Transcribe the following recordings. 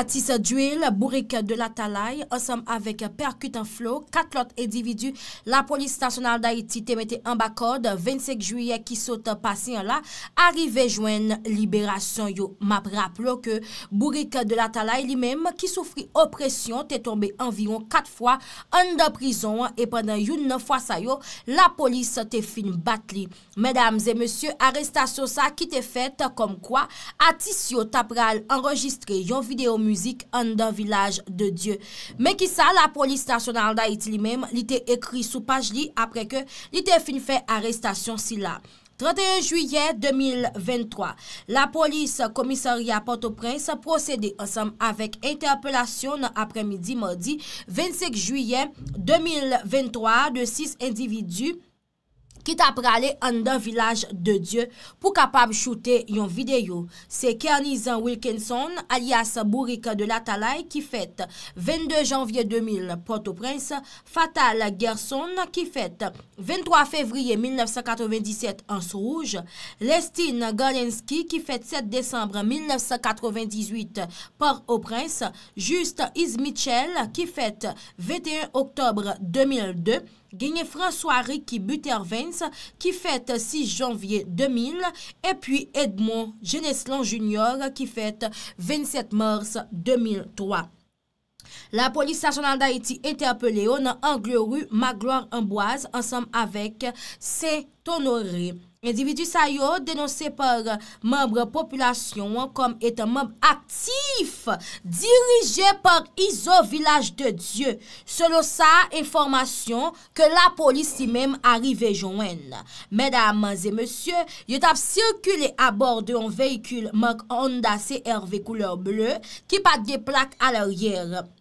Atis Dwi, Bourik de la Talay, osam avek Perkut en Flo, kat lot edividu, la polis stasyonal da iti te mette an bakod, 25 juye ki sote pasin la, arive jwen liberasyon yo. Ma praplo ke Bourik de la Talay li menm ki soufri opresyon, te tombe anviron kat fwa, an de prizon, e pandan yon nan fwa sa yo, la polis te fin bat li. Medams e monsye, arrestasyon sa ki te fet kom kwa, atis yo tapral enregistre yon videom Mè kisa la polis stasyonal da iti li mèm li te ekri sou paj li apre ke li te fin fe arrestasyon si la. 31 juyen 2023, la polis komisaria Port-au-Prince procede ansam avèk interpelasyon apre midi mè di 25 juyen 2023 de 6 individu mèm. Kit apre ale an dan vilaj de Diyo pou kapab choute yon videyo. Se Keanizan Wilkinson alias Bourik de Latalay ki fète 22 janvye 2000 Port-au-Prince. Fatal Gerson ki fète 23 fevriye 1997 Anse Rouge. Lestine Golenski ki fète 7 decembre 1998 Port-au-Prince. Juste Izmichel ki fète 21 oktobre 2002 Port-au-Prince. Genye François-Ricky Butervens ki fète 6 janvier 2000 et puis Edmond Geneslon Jr. ki fète 27 mars 2003. La polis Sajonanda eti interpeleon Angleru Magloire Amboise ansam avèk sè tonorè. Individu sa yo denose par membre populasyon kom etan membre aktif dirije par Iso Vilaj de Diyo. Solo sa informasyon ke la polisi mem arrive jounen. Medan manze monsye, yot ap sirkule aborde yon veykul mark Honda CRV kouleur bleu ki pat de plak al ayer.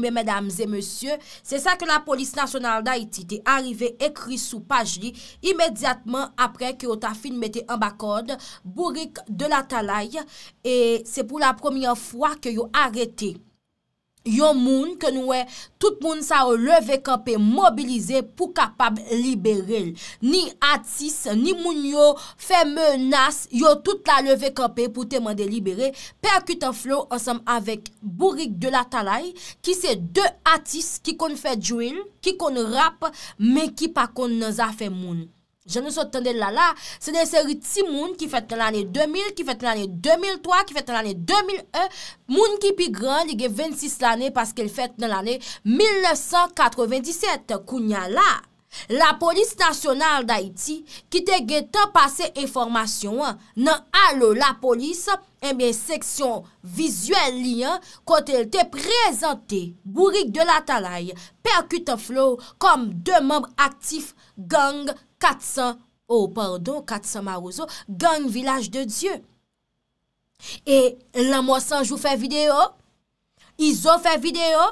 Mais eh mesdames et messieurs, c'est ça que la police nationale d'Haïti t'est arrivé écrit sous page-li immédiatement après qu'il y a eu tafine mette en bakode, bourrique de la talaye, et c'est pour la première fois qu'il y a eu arrêté. Yon moun ke nouè, tout moun sa ou leve kapè mobilize pou kapab libere l. Ni atis, ni moun yo, fè menas, yo tout la leve kapè pou teman de libere. Perküt an flo ansam avek Bourik de la Talay, ki se de atis ki kon fè djouil, ki kon rap, men ki pa kon nan zafè moun. Je nou sou tande lala, se den seri ti moun ki fèt l'anè 2000, ki fèt l'anè 2003, ki fèt l'anè 2001, moun ki pi gran li gen 26 l'anè paske l'fèt l'anè 1997. Kounya la, la polis nasyonal da iti ki te gen tan pase e formasyon nan alo la polis en ben seksyon vizuel li, kote el te prezante bourik de la talay, per kute flo kom de membre aktif gang nanay. 400, oh pardon, 400 marouzo, gany village de Diyo. E, la mwosan jou fè video? I zo fè video?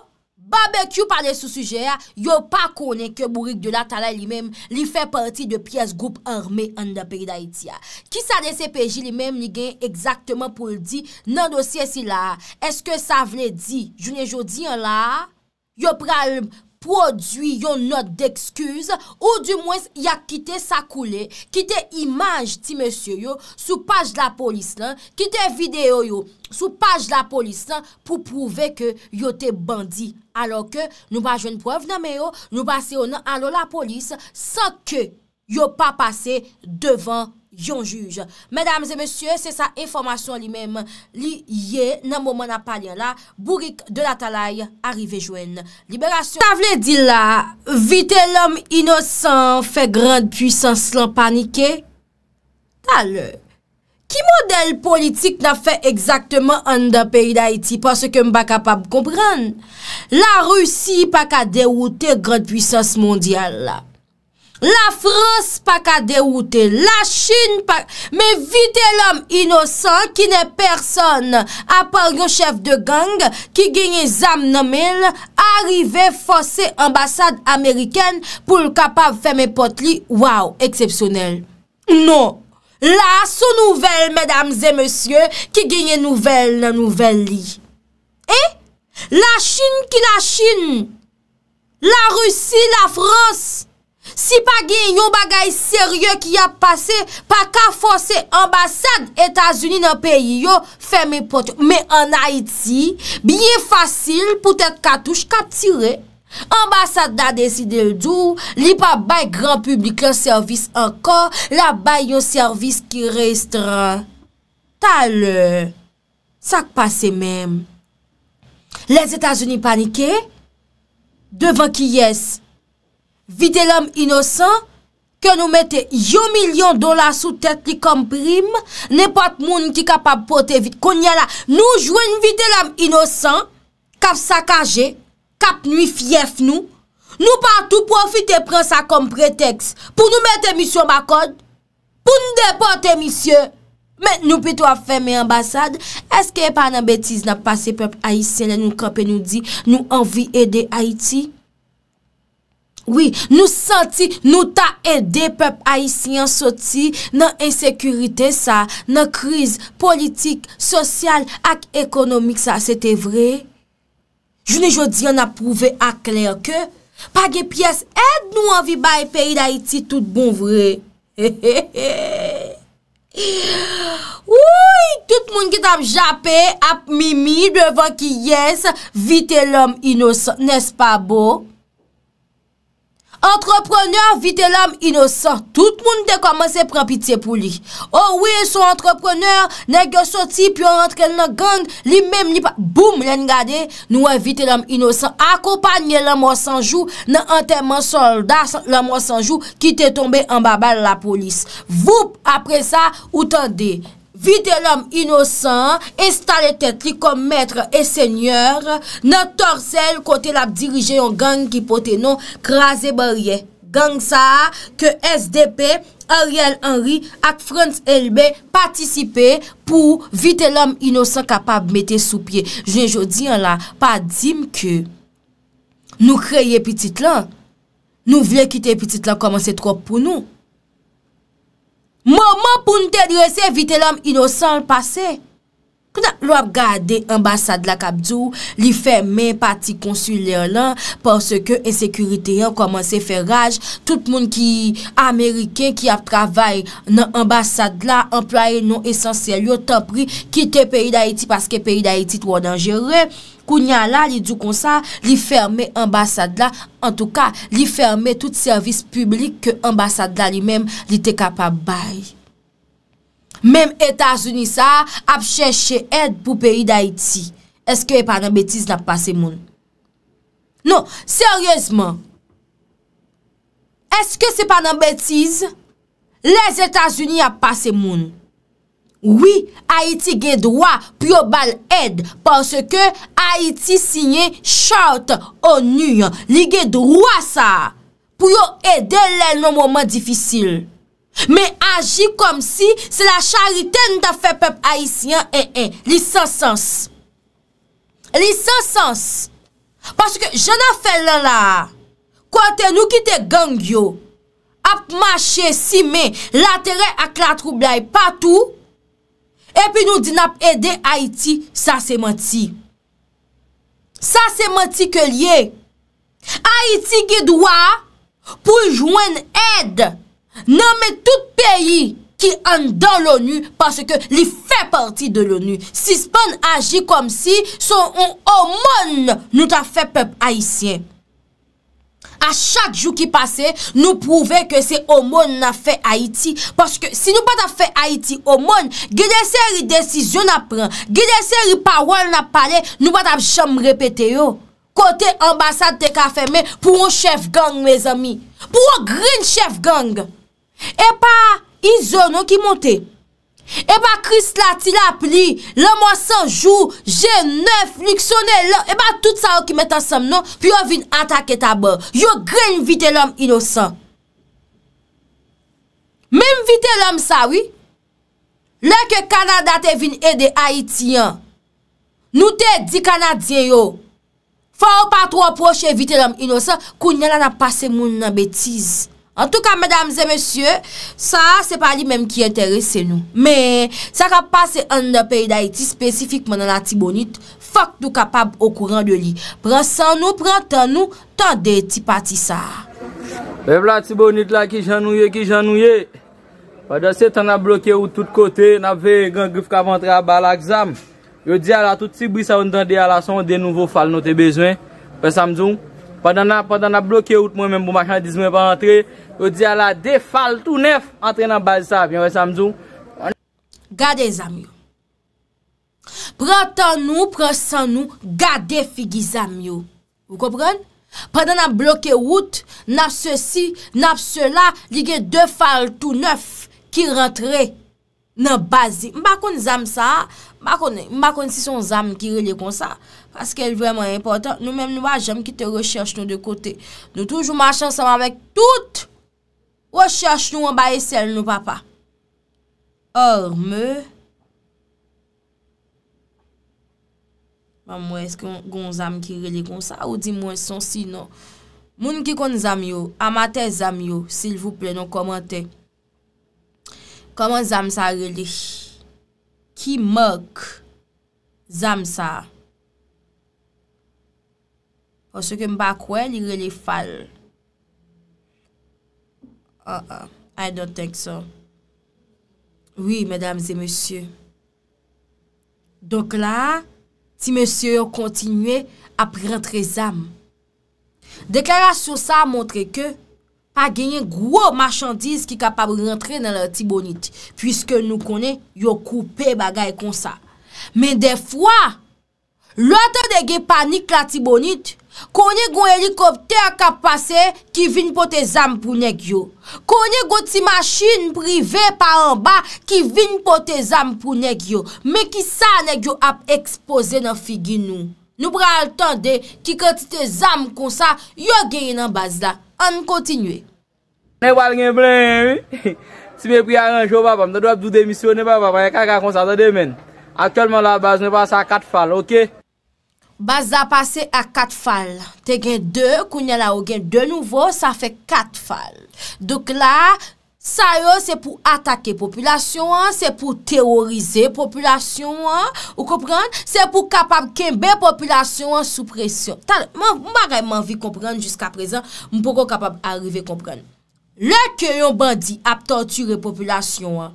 Babek you pade sou suje ya, yo pa konen ke bourik de la talay li mem, li fè parti de piyes goup armé an da peri da iti ya. Ki sa de se peji li mem, li gen exactement pou l di, nan dosye si la, eske sa vene di, jounen jo di an la, yo pralm, prodwi yon not dekskuse ou di mwen yak kite sakule, kite imaj ti monsye yo sou paj la polis lan, kite video yo sou paj la polis lan pou prouve ke yote bandi. Alo ke nou pa jwen pov nan me yo, nou pa se yon nan alo la polis sa ke yo pa pase devan polis. Yon juj, mèdames et mèsyè, se sa informasyon li mèm. Li ye nan mouman apalien la, bourik de la talay, arrive jwen. Tavle di la, vite l'om inosan, fe grande puissance lan panike. Tale, ki model politik na fe exactement an da peyi d'Haïti, panse ke mba kapab kompran. La russi pa ka dewote grande puissance mondial la. La Frans pa ka de wote, la Chine pa... Me vite l'om inosan ki ne person apan yon chef de gang ki genye zam namel, arive fose ambasade Ameriken pou l'kapav feme pot li, waw, eksepsyonel. Non, la sou nouvel, medamze, monsye, ki genye nouvel nan nouvel li. Eh, la Chine ki la Chine, la Rusi, la Frans... Si pa gen yon bagay serye ki ya pase, pa ka fose ambasade Etasuni nan peyi yo ferme poti. Me an Haiti, biye fasil pou tè katouche kap tire. Ambasade nan desi del djou, li pa bay gran publik lè servis anko, lè bay yon servis ki reste talè. Sak pase menm. Les Etasuni panike, devan ki yes? Vi de l'homme inosan, ke nou mette yo milyon dola sou tet li komprime, nepot moun ki kapap pote vit. Konye la, nou jwen vi de l'homme inosan, kap sakaje, kap nwi fief nou, nou patou profite pren sa kom preteks, pou nou mette misyon bakod, pou nou depote misyon. Men nou pito a fe me ambasade, eske e pa nan betiz na pase pep Aïtien, nou kapen nou di, nou anvi ede Aïtien, Oui, nou senti nou ta ede pep Haitien soti nan ensekurite sa, nan kriz politik, sosyal ak ekonomik sa, sete vre. Jouni jodi an ap prouve akler ke, page piyes ed nou an vi baye peyi da Haiti tout bon vre. Woui, tout moun ki tam jape ap mimi devan ki yes, vite lom inosan, nes pa bo? Entrepreneur vite l'homme inosant. Tout moun de komanse pran piti pou li. Oh oui, son entrepreneur ne gyo soti pi yo rentren nan gang, li mem li pa. Boum, len gade, nou wè vite l'homme inosant. Akopanye l'homme wosanjou, nan anterman soldat l'homme wosanjou ki te tombe an babal la polis. Voup, apre sa, ou tande. Vite l'om inosan, estale tetli kom mètre e sènyor, nan torsel kote lap dirije yon gang ki pote non krasè barye. Gang sa ke SDP, Ariel Henry ak Frans Elbe patisipe pou vite l'om inosan kapab mette sou pie. Je ne jodi an la pa dim ke nou kreye pitit lan, nou vye kite pitit lan koman se trop pou nou. Moman pou nou te direse evite l'om inosan l'pase. Lwa ap gade ambasad la Kabdjou, li fè men pati konsuler lan, porske ensekurite yon komanse fè raj, tout moun ki Ameriken ki ap travay nan ambasad la, employe non esensyel yon tapri, kite peyi d'Haïti paske peyi d'Haïti twa dangere. Kounya la li djou konsan, li ferme ambasad la, en tou ka, li ferme tout servis publik ke ambasad la li men li te kapab bay. Menm Etas Unisa ap chèche ed pou peyi da iti. Eske e pa nan betiz la ap pase moun? Non, seryèzman. Eske se pa nan betiz, les Etas Unis ap pase moun? Ouye, Haiti gey dwa pou yo bal ed, parce ke Haiti sinye short o nyo, li gey dwa sa, pou yo ede lè lèl non mwoman difisil. Me aji kom si se la charite n da fe pep Haitian en en, eh, eh, li sans sens. Li sans sens. Parce ke jen a fe lèl la, kote nou ki te gangyo, ap mache si me, la tere ak la troublai patou, Epi nou din ap ede Haiti sa seman ti. Sa seman ti ke liye. Haiti ki dwa pou jwen ede nanme tout peyi ki an dan l'ONU parce ke li fe parti de l'ONU. Si seman agi kom si, son ou omon nou ta fe pepe Haitien. A chak jou ki pase, nou pouve ke se omon na fe Haiti. Paske si nou pa ta fe Haiti omon, gilese li desisyon na pren, gilese li parol na pale, nou pa ta chanm repete yo. Kote ambasade te ka feme pou ou chef gang, mè zami. Pou ou green chef gang. E pa y zon nou ki monte. E ba krist la ti la pli, la mwa san jou, jen, nef, niksone, e ba tout sa yo ki met ansem non, pi yo vin atake taban. Yo gren vite lom inosan. Mem vite lom sa wi, le ke Kanada te vin ede Haitian, nou te di Kanadien yo, fa ou pa tro proche vite lom inosan, kou nye la na pase moun nan betiz. An tou ka, mèdam zè mèsyè, sa se pa li mèm ki enterese nou. Mè, sa ka pase an nan peyi da iti spesifik mè nan la tibonit, fok nou kapab ou kouran de li. Pran san nou, pran tan nou, tan de ti pati sa. Mèv la tibonit la ki janouye, ki janouye. Pade se tan na blokye ou tout kote, nan ve yon grif kavantre a bala exam. Yo di ala tout si brisa ou nan tan de ala son, de nouvo fal nou te bezwen. Pè samzou, padan na blokye ou pou mèm pou machan dizmen pa antre, O di ala defal tout nef entre nan bazi sa ap yon wè samzou. Gade zamyou. Prantan nou, prantan nou, gade figi zamyou. Ou kopren? Prantan nan bloke wout, nan se si, nan se la, li gen defal tout nef ki rentre nan bazi. Mba kon zamyou sa, mba kon si son zamyou ki rele kon sa. Paske el vreman important. Nou menm nou a jem ki te recherch nou de kote. Nou toujou machan saman vek tout. Ou chache nou an baye sel nou papa? Or me, mamwe, eske yon gon zam ki rele kon sa, ou di mwen son si non? Moun ki kon zam yo, amate zam yo, sil vouple non komante. Koman zam sa rele? Ki mok zam sa? O seke mba kwen li rele fal? Ah, ah. I don't think so. Oui, mesdames et messieurs. Donc là, si messieurs yon continue ap rentre exam. Deklaration sa montre que pa genyen gwo machandise ki kapab rentre nan la tibonite. Puisque nou konen yon koupe bagay kon sa. Men defwa, lote de gen panik la tibonite... Konye gwen helikopter kap pase, ki vin pou te zam pou negyo. Konye gwen ti machine prive pa anba, ki vin pou te zam pou negyo. Me ki sa negyo ap expose nan figi nou. Nou pral tande ki kwen ti te zam kon sa, yo genye nan baz la. An kontinwe. Bas a pase a kat fal. Te gen 2, kou nye la ou gen 2 nouvo, sa fe kat fal. Douk la, sa yo se pou atake populasyon an, se pou teorize populasyon an, ou komprende? Se pou kapab kenbe populasyon an sou presyon. Tane, mwa reyman vi komprende jusqu'a prezen, mwen pou kon kapab areve komprende. Le ke yon bandi ap torture populasyon an,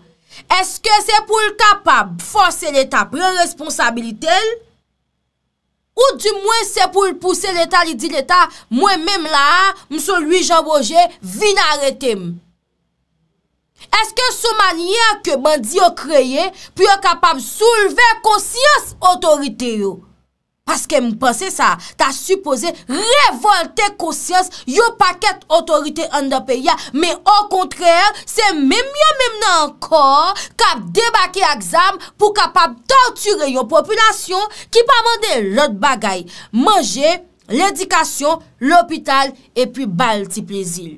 eske se pou l kapab fose l eta pre responsabilite l? Ou di mwen se pou l pou se l etat li di l etat, mwen menm la an, msou lui janboje, vi nan rete m. Eske sou manye ke bandi yo kreye, pi yo kapab souleve konsyans otorite yo. Paske mpense sa, ta suppose revolte kosyans yo paket otorite an de peya. Me o kontre, se menm yo menm nan kon kap debake aksam pou kapap torture yo populasyon ki pa mande lot bagay. Mange, ledikasyon, lopital, epi bal ti plezil.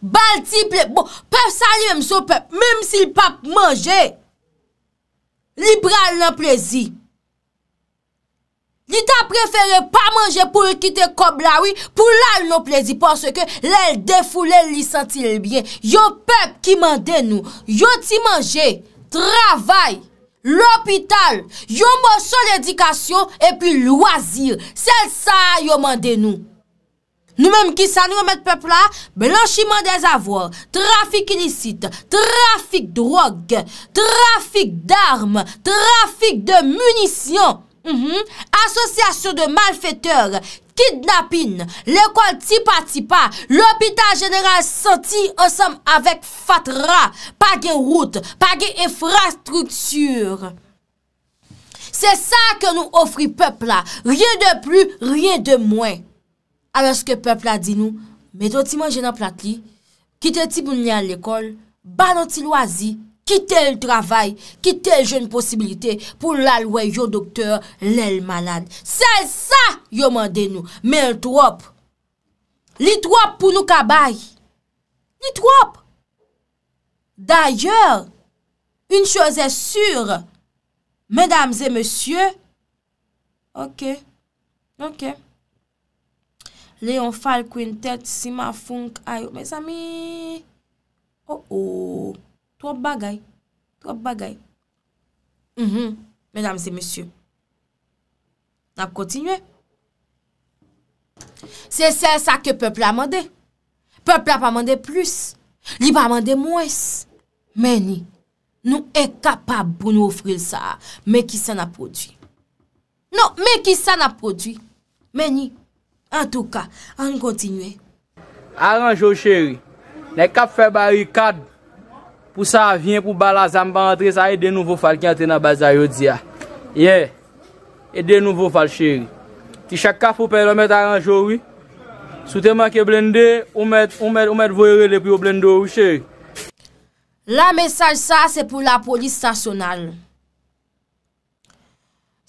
Bal ti plezil, bon, pep sali menm sou pep, menm si pap mange, li pral nan plezil. Ni ta prefere pa manje pou ki te koblawi pou lal nou plezi. Ponso ke lèl defou lèl li santi lèl bien. Yo pep ki mande nou. Yo ti manje, travay, l'opital. Yo mò son edikasyon epi loazir. Sel sa yo mande nou. Nou mèm ki sa nou mèt pep la? Belan chi mande zavòr. Trafik ilisite, trafik drog, trafik d'arm, trafik de munisyon. Mhm. Asosyasyon de malfeteur, kidnapin, l'ekol tipa tipa, l'hobita general santi ansam avek fatra, page route, page infrastrukture. Se sa ke nou ofri pepla, rien de plu, rien de mwen. A lorske pepla di nou, meton ti mwen jena plat li, kiton ti moun li an l'ekol, banon ti lwazi. Ki tel travay, ki tel jen posibilite pou lalwe yo doktor lel manad. Se sa yo mande nou. Me l'twop. L'itwop pou nou kabay. L'itwop. D'ayor, un chose sur. Medamze, monsye. Ok. Ok. Leon Falcouin, tete Simafonk, ayo. Me zami. Oh oh. Trop bagay. Trop bagay. Mwenam se monsyon. Nap kontinwe. Se se sa ke peple amande. Peple ap amande plus. Li pa amande mwes. Meni, nou e kapab pou nou ofril sa. Mweni, nou e kapab mweni ki sa nap prodwi. Mweni, nou e kapab mweni ki sa nap prodwi. Aranjou cheri, ne kap febari kad pou sa vyen pou bala zan pa antre, sa e de nouvo fal ki ante na baza yo diya. Ye, e de nouvo fal chiri. Ti chakka pou perlomet a ranjou, sou teman ke blende, ou met vou e rele pou yo blendo ou chiri. La mesaj sa, se pou la polis stasyonal.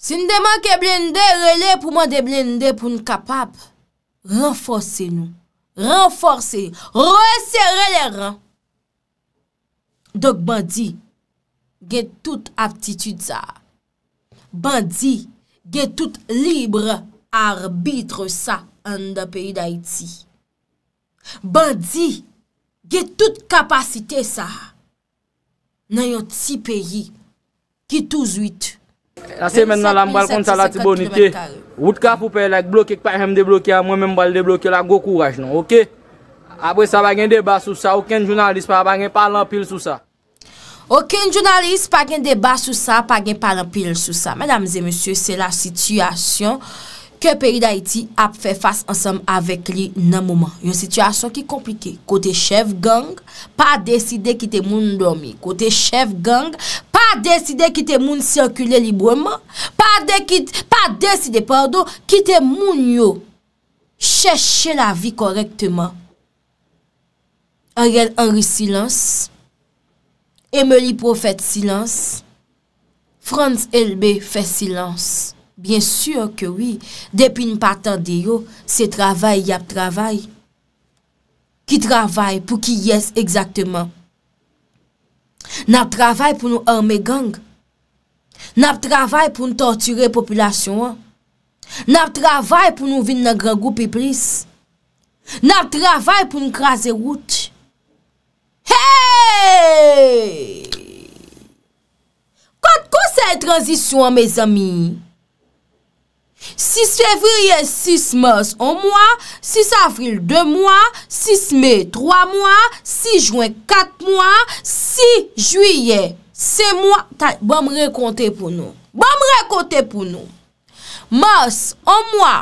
Si nou teman ke blende, rele pou man de blende pou nou kapap, renforse nou. Renforse, resere rele ranjou. Dok bandi, ge tout aptitude sa. Bandi, ge tout libre arbitre sa an da peyi da iti. Bandi, ge tout kapasite sa. Nan yon ti peyi ki touzuit. La se men nan lam bal konta la ti bonite, wout ka pou pey la, blok ek pa yon hem deblokye, an mwen men bal deblokye la, go kouwaj non, okey? Awe sa pa gen debat sou sa Aken jounalist pa gen palan pil sou sa Aken jounalist pa gen debat sou sa Pa gen palan pil sou sa Mèdames et monsieurs Se la situasyon Ke peyi da iti ap fe fasse Ansem avèk li nan mouman Yon situasyon ki komplike Kote chev gang Pa deside ki te moun dormi Kote chev gang Pa deside ki te moun sirkule liboeman Pa deside ki te moun yo Cheche la vi korektman Ariel Henry silans Emily Pro fèt silans Franz LB fèt silans Bien sur ke wii Depi n partan di yo Se travay yap travay Ki travay pou ki yes Eksakteman Nap travay pou nou Arme gang Nap travay pou nou torture populasyon Nap travay pou nou Vin nan gran goupi plis Nap travay pou nou Kraser wout Kote kon se transisyon Me zami 6 fevriye 6 mors 1 mwa 6 avril 2 mwa 6 bon, me 3 mwa 6 jwen 4 mwa 6 juye 6 mwa Mwen rekonte pou nou bon, Mwen rekonte pou nou Mors 1 mwa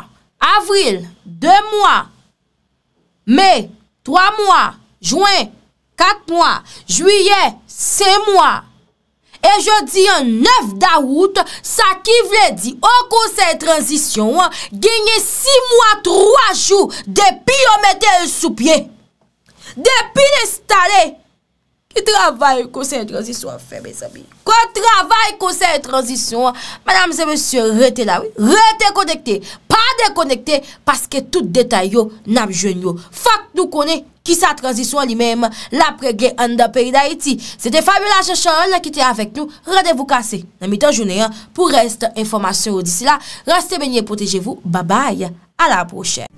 Avril 2 mwa Me 3 mwa Jwen 4 mois, juye, se mois, e je di en neuf da wout, sa ki vle di, o kousen transisyon genye si mois troa jou, depi yo mette el sou pie, depi ne stale, ki travay kousen transisyon febe sabi Ko travay, ko se transisyon, madame se monsi rete la, rete konekte, pa dekonekte, paske tout detay yo nabjwen yo. Fak nou kone ki sa transisyon li mem, la prege an da peri da eti. Sete Fabiola Chachan, la ki te avek nou, redevou kase. Nami tan jounen, pou reste informasyon yo disi la, raste benye, poteje vou, babay, a la proche.